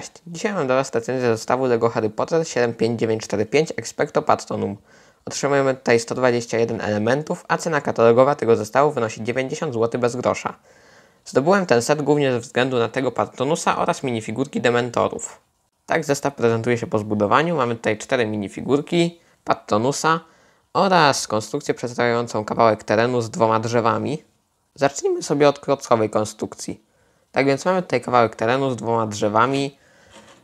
Cześć! Dzisiaj mam dla Was recenzję zestawu LEGO Harry Potter 75945 Expecto Patronum. Otrzymujemy tutaj 121 elementów, a cena katalogowa tego zestawu wynosi 90 zł bez grosza. Zdobyłem ten set głównie ze względu na tego Patronusa oraz minifigurki Dementorów. Tak zestaw prezentuje się po zbudowaniu. Mamy tutaj 4 minifigurki Patronusa oraz konstrukcję przedstawiającą kawałek terenu z dwoma drzewami. Zacznijmy sobie od klockowej konstrukcji. Tak więc mamy tutaj kawałek terenu z dwoma drzewami,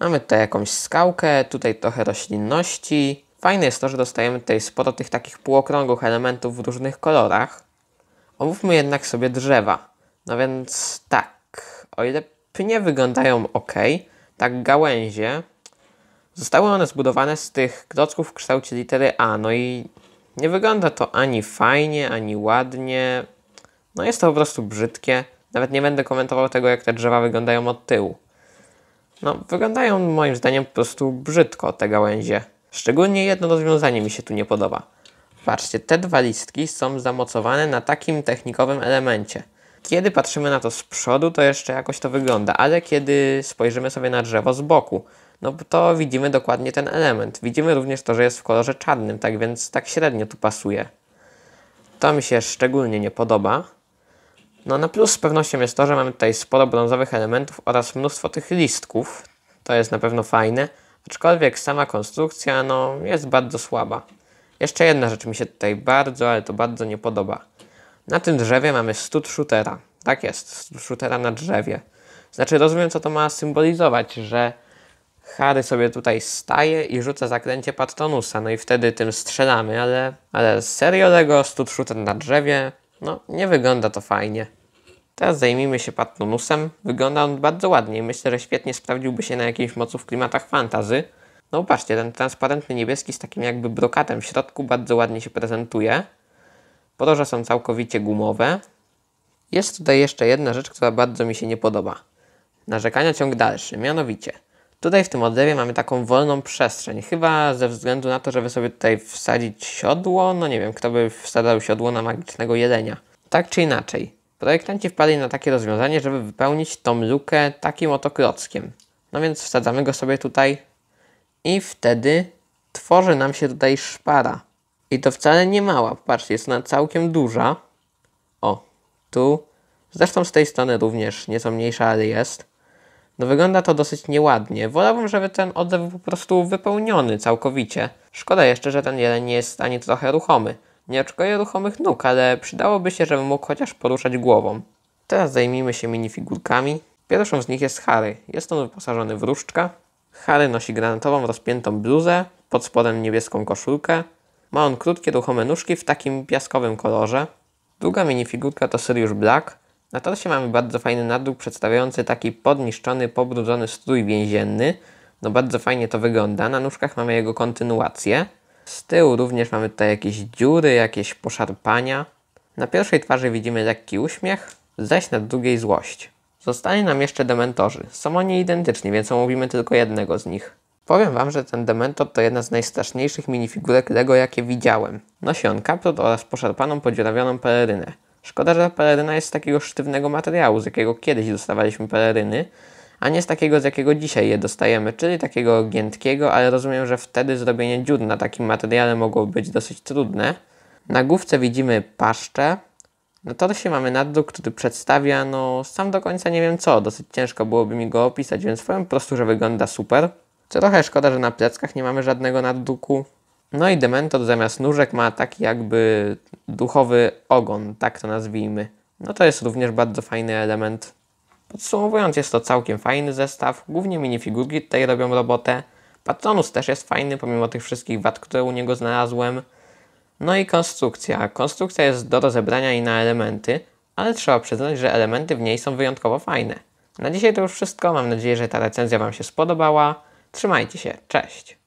Mamy tutaj jakąś skałkę, tutaj trochę roślinności. Fajne jest to, że dostajemy tutaj sporo tych takich półokrągłych elementów w różnych kolorach. Omówmy jednak sobie drzewa. No więc tak, o ile pnie wyglądają ok, tak gałęzie, zostały one zbudowane z tych klocków w kształcie litery A, no i nie wygląda to ani fajnie, ani ładnie. No jest to po prostu brzydkie. Nawet nie będę komentował tego, jak te drzewa wyglądają od tyłu. No, wyglądają moim zdaniem po prostu brzydko te gałęzie. Szczególnie jedno rozwiązanie mi się tu nie podoba. Patrzcie, te dwa listki są zamocowane na takim technikowym elemencie. Kiedy patrzymy na to z przodu, to jeszcze jakoś to wygląda, ale kiedy spojrzymy sobie na drzewo z boku, no to widzimy dokładnie ten element. Widzimy również to, że jest w kolorze czarnym, tak więc tak średnio tu pasuje. To mi się szczególnie nie podoba. No na plus z pewnością jest to, że mamy tutaj sporo brązowych elementów oraz mnóstwo tych listków. To jest na pewno fajne, aczkolwiek sama konstrukcja no, jest bardzo słaba. Jeszcze jedna rzecz mi się tutaj bardzo, ale to bardzo nie podoba. Na tym drzewie mamy stud shootera. Tak jest, stud shootera na drzewie. Znaczy rozumiem, co to ma symbolizować, że Harry sobie tutaj staje i rzuca zakręcie Patronusa, no i wtedy tym strzelamy, ale, ale serio Lego, stud shooter na drzewie, no, nie wygląda to fajnie. Teraz zajmijmy się Patronusem. Wygląda on bardzo ładnie i myślę, że świetnie sprawdziłby się na jakimś mocu w klimatach fantazy. No patrzcie, ten transparentny niebieski z takim jakby brokatem w środku bardzo ładnie się prezentuje. Podorze są całkowicie gumowe. Jest tutaj jeszcze jedna rzecz, która bardzo mi się nie podoba. Narzekania ciąg dalszy, mianowicie – Tutaj w tym odlewie mamy taką wolną przestrzeń, chyba ze względu na to, żeby sobie tutaj wsadzić siodło, no nie wiem, kto by wsadzał siodło na magicznego jelenia. Tak czy inaczej, projektanci wpadli na takie rozwiązanie, żeby wypełnić tą lukę takim oto klockiem. No więc wsadzamy go sobie tutaj i wtedy tworzy nam się tutaj szpara. I to wcale nie mała, popatrzcie, jest ona całkiem duża. O, tu. Zresztą z tej strony również nieco mniejsza, ale jest. No wygląda to dosyć nieładnie. Wolałbym, żeby ten odzew był po prostu wypełniony całkowicie. Szkoda jeszcze, że ten jeleń nie jest ani trochę ruchomy. Nie oczekuję ruchomych nóg, ale przydałoby się, żeby mógł chociaż poruszać głową. Teraz zajmijmy się minifigurkami. Pierwszą z nich jest Harry. Jest on wyposażony w różdżka. Harry nosi granatową rozpiętą bluzę, pod spodem niebieską koszulkę. Ma on krótkie ruchome nóżki w takim piaskowym kolorze. Druga minifigurka to Sirius Black. Na torsie mamy bardzo fajny nadruk przedstawiający taki podniszczony, pobrudzony strój więzienny. No bardzo fajnie to wygląda. Na nóżkach mamy jego kontynuację. Z tyłu również mamy tutaj jakieś dziury, jakieś poszarpania. Na pierwszej twarzy widzimy lekki uśmiech, zaś na drugiej złość. Zostanie nam jeszcze dementorzy. Są oni identyczni, więc omówimy tylko jednego z nich. Powiem wam, że ten Dementor to jedna z najstraszniejszych minifigurek LEGO jakie widziałem. Nosi on kaprot oraz poszarpaną, podziurawioną pelerynę. Szkoda, że peleryna jest z takiego sztywnego materiału, z jakiego kiedyś dostawaliśmy peleryny, a nie z takiego, z jakiego dzisiaj je dostajemy, czyli takiego giętkiego, ale rozumiem, że wtedy zrobienie dziur na takim materiale mogło być dosyć trudne. Na główce widzimy paszczę. Na no torsie mamy nadruk, który przedstawia, no sam do końca nie wiem co, dosyć ciężko byłoby mi go opisać, więc powiem po prostu, że wygląda super. Trochę szkoda, że na pleckach nie mamy żadnego nadruku. No i Dementor zamiast nóżek ma taki jakby duchowy ogon, tak to nazwijmy. No to jest również bardzo fajny element. Podsumowując, jest to całkiem fajny zestaw. Głównie minifigurki tutaj robią robotę. Patronus też jest fajny, pomimo tych wszystkich wad, które u niego znalazłem. No i konstrukcja. Konstrukcja jest do rozebrania i na elementy, ale trzeba przyznać, że elementy w niej są wyjątkowo fajne. Na dzisiaj to już wszystko. Mam nadzieję, że ta recenzja Wam się spodobała. Trzymajcie się. Cześć!